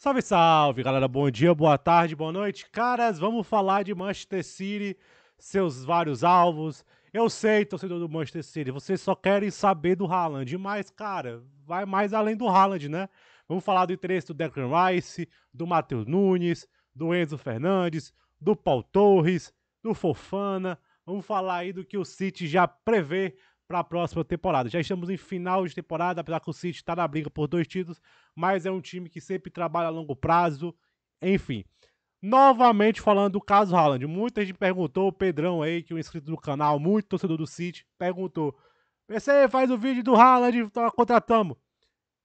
Salve, salve, galera. Bom dia, boa tarde, boa noite. Caras, vamos falar de Manchester City, seus vários alvos. Eu sei, torcedor do Manchester City, vocês só querem saber do Haaland, mas, cara, vai mais além do Haaland, né? Vamos falar do interesse do Declan Rice, do Matheus Nunes, do Enzo Fernandes, do Paul Torres, do Fofana. Vamos falar aí do que o City já prevê para a próxima temporada. Já estamos em final de temporada, apesar que o City está na briga por dois títulos, mas é um time que sempre trabalha a longo prazo, enfim. Novamente falando do caso Haaland, muita gente perguntou, o Pedrão aí, que é um inscrito do canal, muito torcedor do City, perguntou, PC, faz o vídeo do Haaland, tá contratamos.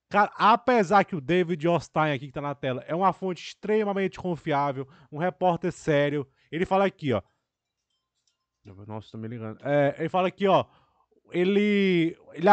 Cara, apesar que o David Ostain aqui que tá na tela é uma fonte extremamente confiável, um repórter sério, ele fala aqui, ó. Nossa, tô me ligando. É, ele fala aqui, ó ele, ele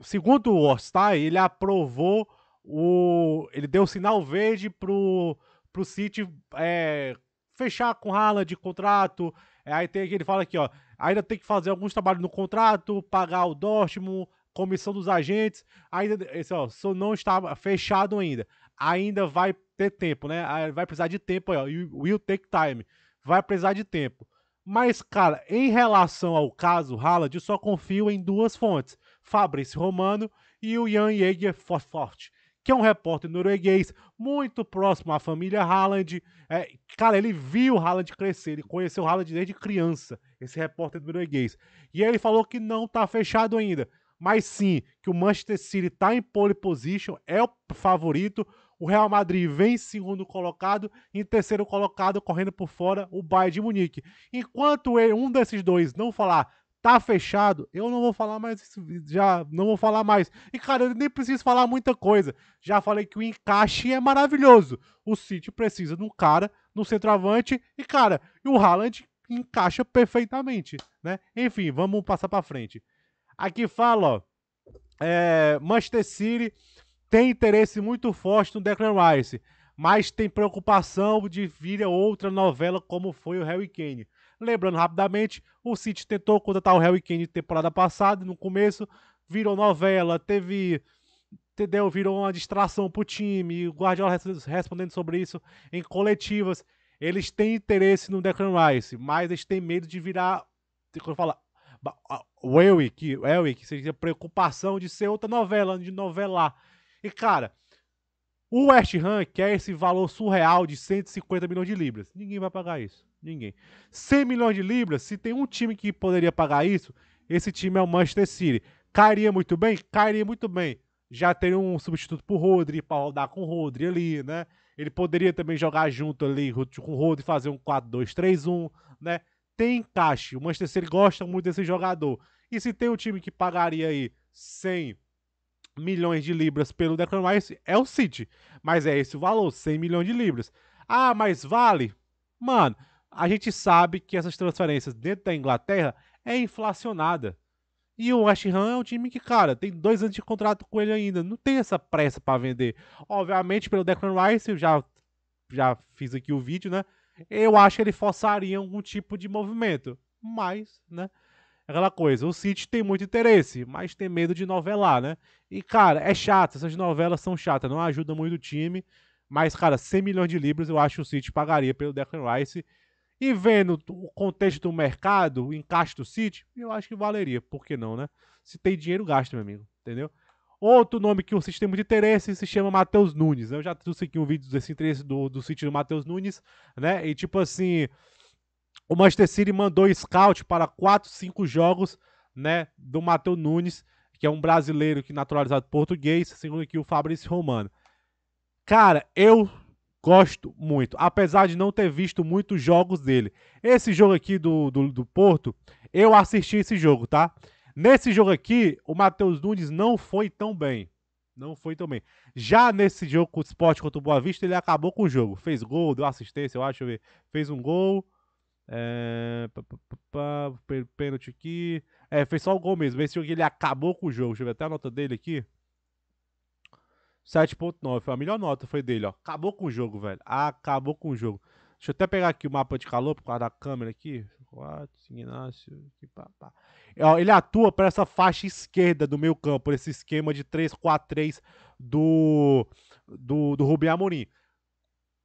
segundo o Orstai, ele aprovou o, ele deu sinal verde pro pro City é, fechar com Haaland de contrato. É, aí tem ele fala aqui, ó, ainda tem que fazer alguns trabalhos no contrato, pagar o Dortmund, comissão dos agentes, ainda esse ó, só não está fechado ainda. Ainda vai ter tempo, né? Vai precisar de tempo, ó, will take time. Vai precisar de tempo. Mas, cara, em relação ao caso Haaland, eu só confio em duas fontes: Fabrício Romano e o Jan Jäger Forte, que é um repórter norueguês muito próximo à família Haaland. É, cara, ele viu Haaland crescer, ele conheceu Haaland desde criança, esse repórter norueguês. E ele falou que não tá fechado ainda, mas sim que o Manchester City tá em pole position, é o favorito o Real Madrid vem em segundo colocado, em terceiro colocado, correndo por fora, o Bayern de Munique. Enquanto ele, um desses dois não falar tá fechado, eu não vou falar mais, já não vou falar mais. E cara, eu nem preciso falar muita coisa. Já falei que o encaixe é maravilhoso. O City precisa de um cara no centroavante e cara, e o Haaland encaixa perfeitamente, né? Enfim, vamos passar para frente. Aqui fala, ó, é, Manchester City tem interesse muito forte no Declan Rice, mas tem preocupação de vir a outra novela como foi o Harry Kane. Lembrando rapidamente, o City tentou contratar o Harry Kane temporada passada, no começo, virou novela, teve entendeu? Virou uma distração pro time. O Guardiola respondendo sobre isso em coletivas. Eles têm interesse no Declan Rice, mas eles têm medo de virar. Quando fala. O Elwick, Elwick, seria preocupação de ser outra novela, de novelar. E, cara, o West Ham quer esse valor surreal de 150 milhões de libras. Ninguém vai pagar isso. Ninguém. 100 milhões de libras, se tem um time que poderia pagar isso, esse time é o Manchester City. Cairia muito bem? Cairia muito bem. Já teria um substituto pro Rodri, pra rodar com o Rodri ali, né? Ele poderia também jogar junto ali com o Rodri, fazer um 4-2-3-1, né? Tem encaixe. O Manchester City gosta muito desse jogador. E se tem um time que pagaria aí 100 milhões de libras pelo Declan Rice é o City. Mas é esse o valor, 100 milhões de libras. Ah, mas vale? Mano, a gente sabe que essas transferências dentro da Inglaterra é inflacionada. E o West Ham é um time que, cara, tem dois anos de contrato com ele ainda. Não tem essa pressa para vender. Obviamente, pelo Declan Rice, eu já, já fiz aqui o vídeo, né? Eu acho que ele forçaria algum tipo de movimento. Mas, né? aquela coisa, o City tem muito interesse, mas tem medo de novelar, né? E, cara, é chato, essas novelas são chatas, não ajuda muito o time, mas, cara, 100 milhões de libras eu acho que o City pagaria pelo Declan Rice. E vendo o contexto do mercado, o encaixe do City, eu acho que valeria, por que não, né? Se tem dinheiro, gasta, meu amigo, entendeu? Outro nome que o City tem muito interesse se chama Matheus Nunes. Né? Eu já trouxe aqui um vídeo desse interesse do, do City do Matheus Nunes, né? E tipo assim, o Manchester City mandou scout para 4, 5 jogos né, do Matheus Nunes, que é um brasileiro que naturalizado português, segundo aqui o Fabrício Romano. Cara, eu gosto muito, apesar de não ter visto muitos jogos dele. Esse jogo aqui do, do, do Porto, eu assisti esse jogo, tá? Nesse jogo aqui, o Matheus Nunes não foi tão bem. Não foi tão bem. Já nesse jogo com o Sport contra o Boa Vista, ele acabou com o jogo. Fez gol, deu assistência, eu acho. Fez um gol. É, pá, pá, pá, pênalti aqui. É, fez só o gol mesmo. Esse jogo ele acabou com o jogo. Deixa eu ver até a nota dele aqui. 7.9. Foi a melhor nota, foi dele, ó. Acabou com o jogo, velho. Acabou com o jogo. Deixa eu até pegar aqui o mapa de calor por causa da câmera aqui. Ignacio, aqui pá, pá. Ele atua para essa faixa esquerda do meio campo, esse esquema de 3-4-3 do, do, do Rubem Amorim.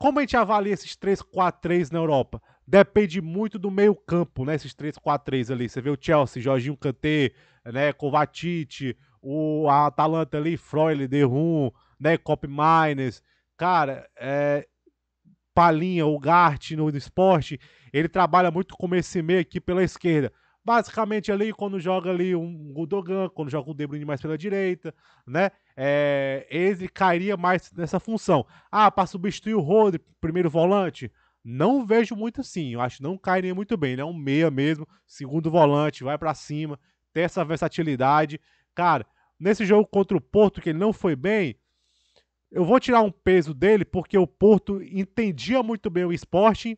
Como a gente avalia esses 3-4-3 na Europa? Depende muito do meio campo, né? Esses 3-4-3 ali. Você vê o Chelsea, Jorginho Kanté, né? Kovacic, o a Atalanta ali, Freud, De Rum, né? Cop Miners. Cara, é, Palinha, o Gart no esporte, ele trabalha muito com esse meio aqui pela esquerda. Basicamente ali, quando joga ali um Gudogan, quando joga o De Bruyne mais pela direita, né? é, ele cairia mais nessa função. Ah, para substituir o Rodri, primeiro volante, não vejo muito assim. Eu acho que não cairia muito bem. Ele é um meia mesmo, segundo volante, vai para cima, tem essa versatilidade. Cara, nesse jogo contra o Porto, que ele não foi bem, eu vou tirar um peso dele, porque o Porto entendia muito bem o Sporting,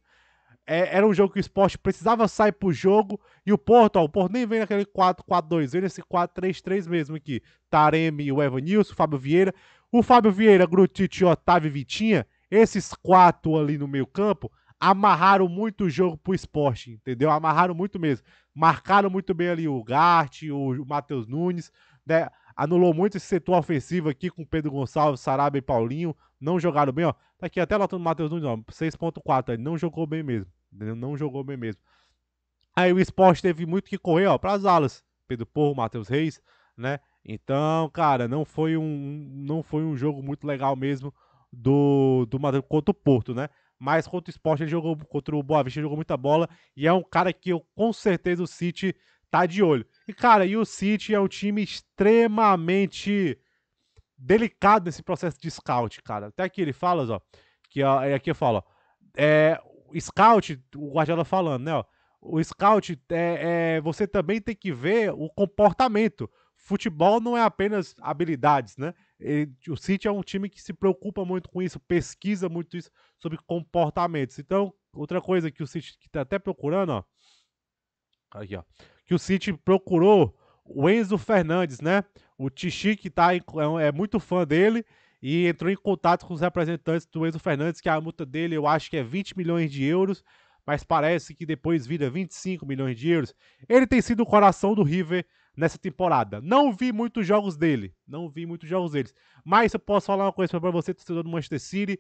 é, era um jogo que o esporte precisava sair pro jogo. E o Porto, ó, o Porto nem vem naquele 4-4-2, vem nesse 4-3-3 mesmo aqui. Taremi, o Evanilson, o Fábio Vieira. O Fábio Vieira, Grutite, Otávio e Vitinha, esses quatro ali no meio campo, amarraram muito o jogo pro esporte, entendeu? Amarraram muito mesmo. Marcaram muito bem ali o Gart, o Matheus Nunes, né? Anulou muito esse setor ofensivo aqui com Pedro Gonçalves, Sarabia e Paulinho. Não jogaram bem, ó. Tá aqui até notando o Matheus Nunes, ó. 6.4. não jogou bem mesmo. Não jogou bem mesmo. Aí o esporte teve muito que correr, ó, pras alas. Pedro Porro, Matheus Reis, né? Então, cara, não foi um, não foi um jogo muito legal mesmo do, do Madrid contra o Porto, né? Mas contra o Sport ele jogou, contra o Boa Vista ele jogou muita bola e é um cara que eu com certeza o City tá de olho. E, cara, e o City é um time extremamente delicado nesse processo de scout, cara. Até aqui ele fala, ó, que ó, é aqui eu falo, ó, é, scout, o Guardiola falando, né, ó, o scout, é, é, você também tem que ver o comportamento. Futebol não é apenas habilidades, né? Ele, o City é um time que se preocupa muito com isso, pesquisa muito isso sobre comportamentos. Então, outra coisa que o City está até procurando, ó, aqui, ó, que o City procurou o Enzo Fernandes, né? O Tichi, que tá, é, é muito fã dele, e entrou em contato com os representantes do Enzo Fernandes, que a multa dele eu acho que é 20 milhões de euros, mas parece que depois vira 25 milhões de euros. Ele tem sido o coração do River nessa temporada. Não vi muitos jogos dele, não vi muitos jogos deles. Mas eu posso falar uma coisa para você, torcedor do Manchester City,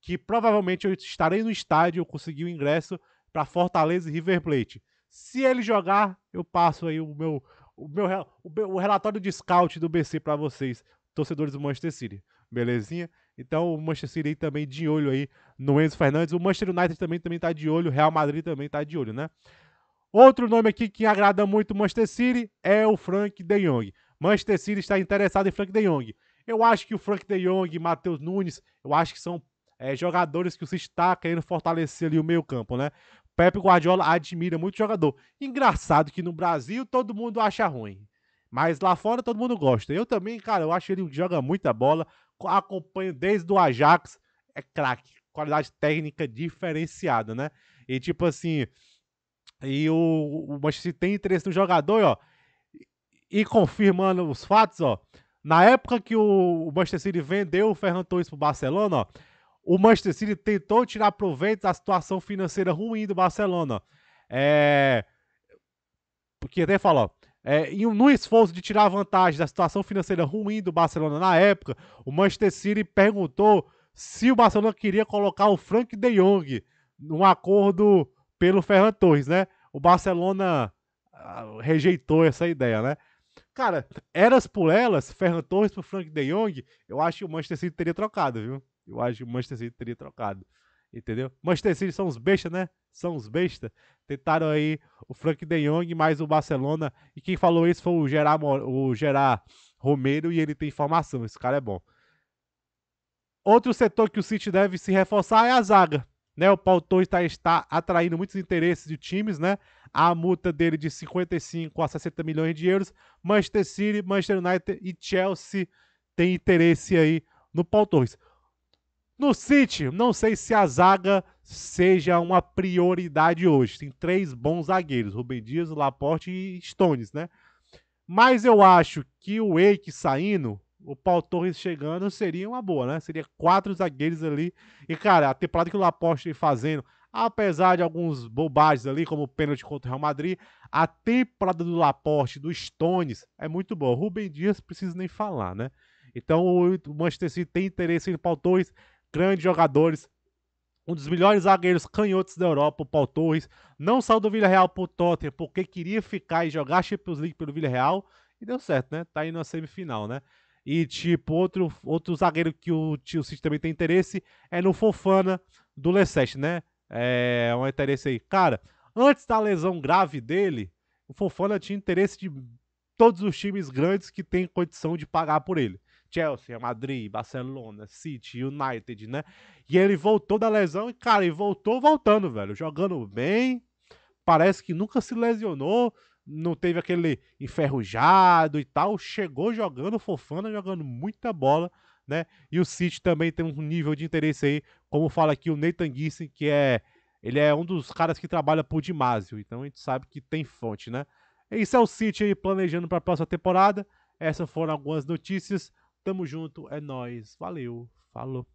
que provavelmente eu estarei no estádio, eu consegui o ingresso para Fortaleza e River Plate. Se ele jogar, eu passo aí o meu, o meu, o, meu, o relatório de scout do BC para vocês, torcedores do Manchester City. Belezinha? Então o Manchester City também de olho aí no Enzo Fernandes. O Manchester United também, também tá de olho, o Real Madrid também tá de olho, né? Outro nome aqui que agrada muito o Manchester City é o Frank De Jong. Manchester City está interessado em Frank De Jong. Eu acho que o Frank De Jong e Matheus Nunes, eu acho que são é, jogadores que o City está querendo fortalecer ali o meio campo, né? Pepe Guardiola admira muito jogador. Engraçado que no Brasil todo mundo acha ruim. Mas lá fora todo mundo gosta. Eu também, cara, eu acho ele joga muita bola. Acompanho desde o Ajax. É craque. Qualidade técnica diferenciada, né? E tipo assim. E o, o Manchester tem interesse no jogador, ó. E, confirmando os fatos, ó. Na época que o, o Manchester City vendeu o Ferran Torres pro Barcelona, ó o Manchester City tentou tirar proveito da situação financeira ruim do Barcelona. É... Porque até fala, é, em, no esforço de tirar vantagem da situação financeira ruim do Barcelona na época, o Manchester City perguntou se o Barcelona queria colocar o Frank de Jong num acordo pelo Ferran Torres, né? O Barcelona ah, rejeitou essa ideia, né? Cara, eras por elas, Ferran Torres pro Frank De Jong, eu acho que o Manchester City teria trocado, viu? Eu acho que o Manchester City teria trocado. Entendeu? Manchester City são uns bestas, né? São uns bestas. Tentaram aí o Frank De Jong mais o Barcelona. E quem falou isso foi o Gerard, o Gerard Romero e ele tem informação. Esse cara é bom. Outro setor que o City deve se reforçar é a zaga. Né, o Paul Torres tá, está atraindo muitos interesses de times, né? A multa dele de 55 a 60 milhões de euros. Manchester City, Manchester United e Chelsea têm interesse aí no Paul Torres. No City, não sei se a zaga seja uma prioridade hoje. Tem três bons zagueiros: Rubem Dias, Laporte e Stones, né? Mas eu acho que o Eike saindo o Paul Torres chegando seria uma boa, né? Seria quatro zagueiros ali. E, cara, a temporada que o Laporte vem fazendo, apesar de alguns bobagens ali, como o pênalti contra o Real Madrid, a temporada do Laporte, do Stones, é muito boa. Rubem Dias, preciso nem falar, né? Então, o Manchester City tem interesse em Paul Torres, grandes jogadores, um dos melhores zagueiros canhotos da Europa, o Paul Torres, não saiu do Villarreal pro Tottenham porque queria ficar e jogar Champions League pelo Villarreal, e deu certo, né? Tá aí na semifinal, né? E, tipo, outro, outro zagueiro que o Tio City também tem interesse é no Fofana do Leceste, né? É um interesse aí. Cara, antes da lesão grave dele, o Fofana tinha interesse de todos os times grandes que têm condição de pagar por ele. Chelsea, Madrid, Barcelona, City, United, né? E ele voltou da lesão e, cara, ele voltou voltando, velho. Jogando bem, parece que nunca se lesionou não teve aquele enferrujado e tal, chegou jogando, fofana, jogando muita bola, né? E o City também tem um nível de interesse aí, como fala aqui o Nathan Gissen, que é ele é um dos caras que trabalha por Dimásio, então a gente sabe que tem fonte, né? É isso é o City aí planejando para a próxima temporada. Essas foram algumas notícias. Tamo junto, é nós. Valeu, falou.